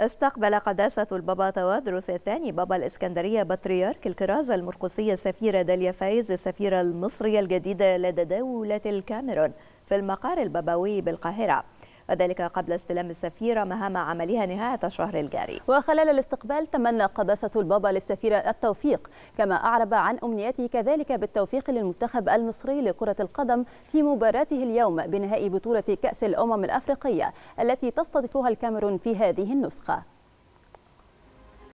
استقبل قداسة البابا تواضروس الثاني بابا الإسكندرية بطريرك الكرازة المرقسية السفيرة داليا فايز السفيرة المصرية الجديدة لدى دولة الكاميرون في المقر البابوي بالقاهرة وذلك قبل استلام السفيرة مهام عملها نهاية الشهر الجاري وخلال الاستقبال تمنى قداسة البابا للسفيرة التوفيق كما أعرب عن أمنيته كذلك بالتوفيق للمنتخب المصري لكرة القدم في مباراته اليوم بنهائي بطولة كأس الأمم الأفريقية التي تستضيفها الكاميرون في هذه النسخة